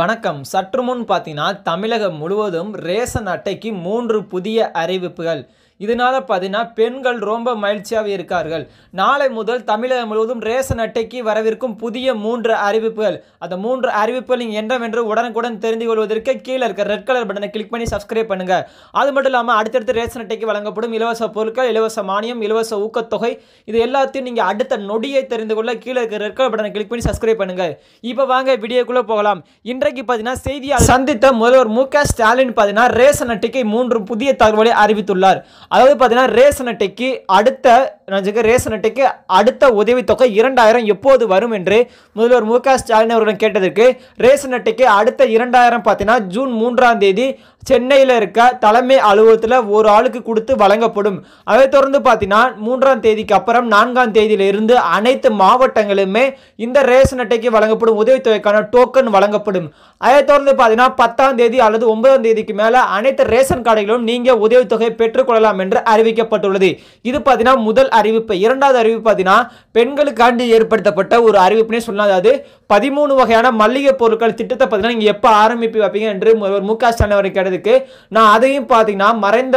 வணக்கம் சற்று முன் பார்த்தீங்கன்னா தமிழகம் முழுவதும் ரேசன் அட்டைக்கு மூன்று புதிய அறிவிப்புகள் இதனால் பார்த்தீங்கன்னா பெண்கள் ரொம்ப மகிழ்ச்சியாக இருக்கார்கள் நாளை முதல் தமிழகம் முழுவதும் ரேஷன் அட்டைக்கு வரவிருக்கும் புதிய மூன்று அறிவிப்புகள் அந்த மூன்று அறிவிப்புகள் நீங்கள் என்னவென்று உடனுக்குடன் தெரிந்து கொள்வதற்கு கீழே இருக்க ரெட் கலர் பட்டனை கிளிக் பண்ணி சப்ஸ்கிரைப் பண்ணுங்கள் அது மட்டும் இல்லாமல் அடுத்தடுத்து ரேஷன் அட்டைக்கு வழங்கப்படும் இலவச பொருட்கள் இலவச மானியம் இலவச ஊக்கத்தொகை இது எல்லாத்தையும் நீங்கள் அடுத்த நொடியை தெரிந்து கொள்ள கீழே இருக்க ரெட் கலர் பட்டனை கிளிக் பண்ணி சப்ஸ்கிரைப் பண்ணுங்கள் இப்போ வாங்க வீடியோக்குள்ளே போகலாம் இன்றைக்கு பார்த்தீங்கன்னா செய்தியாளர் சந்தித்த முதல்வர் மு ஸ்டாலின் பார்த்தீங்கன்னா ரேஷன் அட்டைக்கு மூன்று புதிய தகவலை அறிவித்துள்ளார் அதாவது பார்த்தீங்கன்னா ரேசன் அட்டைக்கு அடுத்த நினச்சிக்க ரேஷன் அட்டைக்கு அடுத்த உதவித்தொகை இரண்டாயிரம் எப்போது வரும் என்று முதல்வர் மு க ஸ்டாலின் அவர்களிடம் கேட்டதற்கு ரேசன் அட்டைக்கு அடுத்த இரண்டாயிரம் பார்த்தீங்கன்னா ஜூன் மூன்றாம் தேதி சென்னையில் இருக்க தலைமை அலுவலகத்தில் ஒரு ஆளுக்கு கொடுத்து வழங்கப்படும் அதை தொடர்ந்து பார்த்தீங்கன்னா மூன்றாம் தேதிக்கு அப்புறம் நான்காம் தேதியிலிருந்து அனைத்து மாவட்டங்களுமே இந்த ரேஷன் அட்டைக்கு வழங்கப்படும் உதவித்தொகைக்கான டோக்கன் வழங்கப்படும் அதை தொடர்ந்து பார்த்தீங்கன்னா பத்தாம் தேதி அல்லது ஒன்பதாம் தேதிக்கு மேலே அனைத்து ரேஷன் கார்டுகளும் நீங்கள் உதவித்தொகை பெற்றுக்கொள்ளலாம் என்று அறிவிக்கப்பட்டுள்ளது இது பார்த்தீங்கன்னா முதல் அறிவிப்பு இரண்டாவது அறிவிப்பு பார்த்தீங்கன்னா பெண்களுக்காண்டி ஏற்படுத்தப்பட்ட ஒரு அறிவிப்புனே சொன்னால் அதாவது பதிமூணு வகையான மல்லிகை பொருட்கள் திட்டத்தை பார்த்தீங்கன்னா நீங்கள் எப்போ ஆரம்பிப்பு வைப்பீங்க என்று ஒரு மு க ஸ்டாலின் அவரை கேட்டதுக்கு நான் அதையும் பார்த்தீங்கன்னா மறைந்த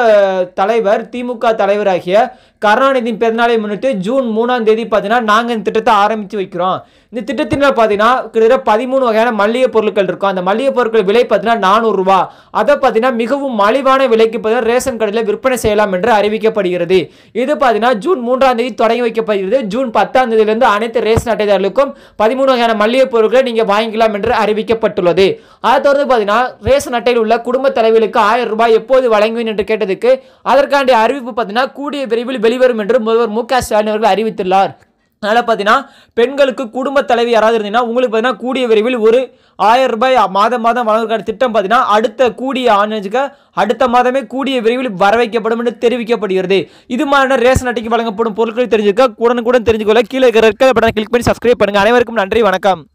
தலைவர் திமுக தலைவராகிய கருணாநிதியின் பிறந்தநாளை முன்னிட்டு ஜூன் மூணாம் தேதி பார்த்தீங்கன்னா நாங்கள் இந்த திட்டத்தை ஆரம்பித்து வைக்கிறோம் இந்த திட்டத்தினால் பார்த்தீங்கன்னா கிட்டத்தட்ட பதிமூணு வகையான மல்லிகை பொருட்கள் இருக்கும் அந்த மல்லிகை பொருட்கள் விலை பார்த்தீங்கன்னா நானூறுரூவா அதை பார்த்தீங்கன்னா மிகவும் மலிவான விலைக்கு பார்த்தீங்கன்னா ரேஷன் கடையில் விற்பனை செய்யலாம் என்று அறிவிக்கப்படுகிறது இது பார்த்தீங்கன்னா ஜூன் மூன்றாம் தேதி தொடங்கி வைக்கப்படுகிறது ஜூன் பத்தாம் தேதியிலிருந்து அனைத்து ரேஷன் அட்டைதாரர்களுக்கும் பதிமூணு வகையான மல்லிகை பொருட்களை நீங்கள் வாங்கிக்கலாம் என்று அறிவிக்கப்பட்டுள்ளது அதை தொடர்ந்து பார்த்தீங்கன்னா ரேஷன் அட்டையில் உள்ள குடும்ப தலைவர்களுக்கு ஆயிரம் ரூபாய் எப்போது வழங்குவேன் என்று கேட்டதுக்கு அதற்கான அறிவிப்பு பார்த்தீங்கன்னா கூடிய விரைவில் வெளிவரும் என்று முதல்வர் மு க ஸ்டாலின் அவர்கள் அறிவித்துள்ளார் அதனால் பார்த்தீங்கன்னா பெண்களுக்கு குடும்ப தலைவி யாராவது இருந்தீங்கன்னா உங்களுக்கு பார்த்தீங்கன்னா கூடிய விரைவில் ஒரு ஆயிரம் ரூபாய் மாதம் மாதம் வழங்குவதற்கான திட்டம் பார்த்தீங்கன்னா அடுத்த கூடிய ஆண்டுக்கு அடுத்த மாதமே கூடிய விரைவில் வர வைக்கப்படும் என்று தெரிவிக்கப்படுகிறது இது மாதிரியான ரேஷன் அட்டைக்கு வழங்கப்படும் பொருட்கள் தெரிஞ்சுக்க உடனுக்குடன் தெரிஞ்சுக்கொள்ள கீழே இருக்கிற கிளிக் பண்ணி சப்ஸ்கிரைப் பண்ணுங்கள் அனைவருக்கும் நன்றி வணக்கம்